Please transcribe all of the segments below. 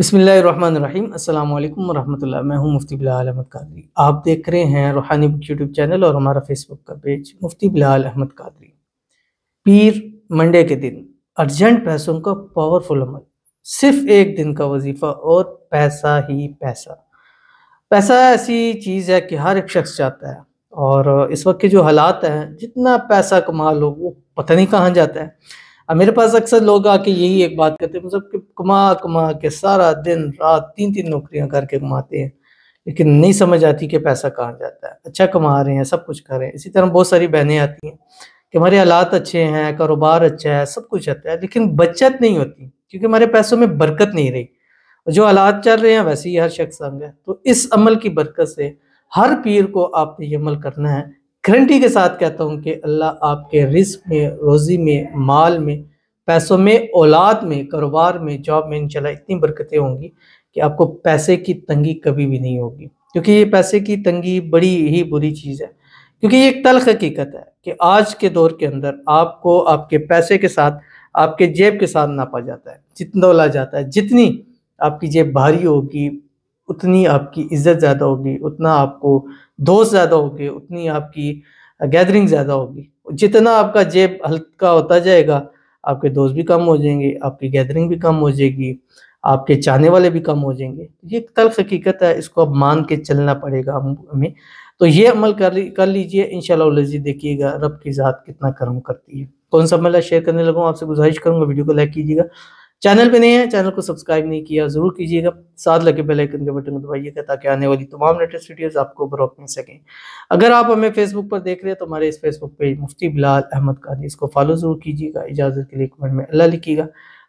बसमीम् अल्लाम वरहमल्ला मैं हूं मुफ्ती बिलाल अहमद कादरी आप देख रहे हैं रूहानी बुक यूट्यूब चैनल और हमारा फेसबुक का पेज मुफ्ती बिलाल अहमद कादरी पीर मंडे के दिन अर्जेंट पैसों का पावरफुल अमल सिर्फ एक दिन का वजीफ़ा और पैसा ही पैसा पैसा ऐसी चीज़ है कि हर एक शख्स चाहता है और इस वक्त के जो हालात हैं जितना पैसा कमा लो वो पता नहीं कहाँ जाता है अब मेरे पास अक्सर लोग आके यही एक बात करते हैं मतलब कि कमा कमा के सारा दिन रात तीन तीन नौकरियां करके कमाते हैं लेकिन नहीं समझ आती कि पैसा कहाँ जाता है अच्छा कमा रहे हैं सब कुछ कर रहे हैं इसी तरह बहुत सारी बहनें आती हैं कि हमारे हालात अच्छे हैं कारोबार अच्छा है सब कुछ अच्छा है लेकिन बचत नहीं होती क्योंकि हमारे पैसों में बरकत नहीं रही और जो हालात चल रहे हैं वैसे ही हर शख्स संग है तो इस अमल की बरकत से हर पीर को आपने ये अमल करना है गारंटी के साथ कहता हूँ कि अल्लाह आपके रिस्क में रोज़ी में माल में पैसों में औलाद में कारोबार में जॉब में इनशाला इतनी बरकतें होंगी कि आपको पैसे की तंगी कभी भी नहीं होगी क्योंकि ये पैसे की तंगी बड़ी ही बुरी चीज़ है क्योंकि ये एक तलख हकीकत है कि आज के दौर के अंदर आपको आपके पैसे के साथ आपके जेब के साथ नापा जाता है जितना ला जाता है जितनी आपकी जेब भारी होगी उतनी आपकी इज्जत ज़्यादा होगी उतना आपको दोस्त ज़्यादा होगी उतनी आपकी गैदरिंग ज़्यादा होगी जितना आपका जेब हल्का होता जाएगा आपके दोस्त भी कम हो जाएंगे आपकी गैदरिंग भी कम हो जाएगी आपके चाहने वाले भी कम हो जाएंगे ये तल्ख हकीकत है इसको अब मान के चलना पड़ेगा हमें तो ये अमल कर कर लीजिए इन शजी देखिएगा रब की ज़ात कितना कर्म करती है कौन सा अमल शेयर करने लगा आपसे गुजारिश करूँगा वीडियो को लाइक कीजिएगा चैनल पे नहीं है चैनल को सब्सक्राइब नहीं किया जरूर कीजिएगा साथ लगे बेल आइकन के बटन दबाइएगा ताकि आने वाली तमाम लेटेस्ट वीडियोस आपको बरोक मिल सकें अगर आप हमें फेसबुक पर देख रहे हैं तो हमारे इस फेसबुक पेज मुफ्ती बिलाल अहमद कादी इसको फॉलो जरूर कीजिएगा इजाज़त के लिए कमेंट में अल्लाह लिखिएगा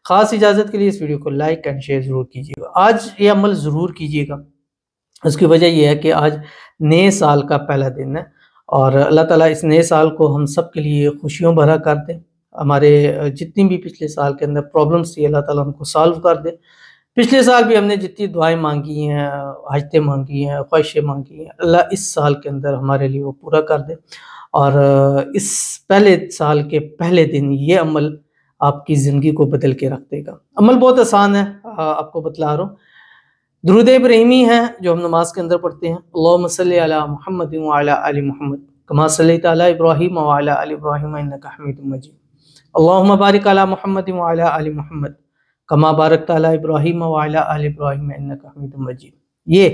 ख़ास इजाज़त के लिए इस वीडियो को लाइक एंड शेयर ज़रूर कीजिएगा आज ये अमल ज़रूर कीजिएगा उसकी वजह यह है कि आज नए साल का पहला दिन है और अल्लाह ताला इस नए साल को हम सब के लिए खुशियों भरा कर दें हमारे जितनी भी पिछले साल के अंदर प्रॉब्लम्स थी अल्लाह ताला उनको सॉल्व कर दे पिछले साल भी हमने जितनी दुआएं मांगी हैं हाजतें मांगी हैं ख्वाहिशें मांगी हैं अल्लाह इस साल के अंदर हमारे लिए वो पूरा कर दे और इस पहले साल के पहले दिन ये अमल आपकी ज़िंदगी को बदल के रख देगा अमल बहुत आसान है आपको बतला रहा हूँ दरुद इब्राहिमी है जो हम नमाज के अंदर पढ़ते हैं अल्लाह महमद अली मोहम्मद कमा सल तब्राहिम वाला अली इब्राहिम मजीद अल्लाह बारिक अला मोहम्मद वाली मोहम्मद कमा बारक ताला इब्राहिम वाली इब्राहिम हमीद मजीद ये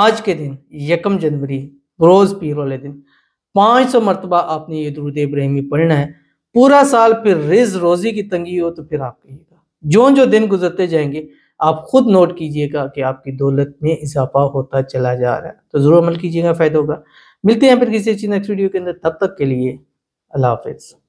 आज के दिन यकम जनवरी रोज़ पीर वाले दिन पाँच सौ मरतबा आपने ये दरूद इब्राहिमी पढ़ना है पूरा साल फिर रिज रोज़ी की तंगी हो तो फिर आप कहिएगा जो जो दिन गुजरते जाएंगे आप खुद नोट कीजिएगा कि आपकी दौलत में इजाफा होता चला जा रहा है तो ज़रूर अमल कीजिएगा फ़ायदा होगा मिलते हैं फिर किसी अच्छी नेक्स्ट वीडियो के अंदर तब तक के लिए अल्लाह हाफिज़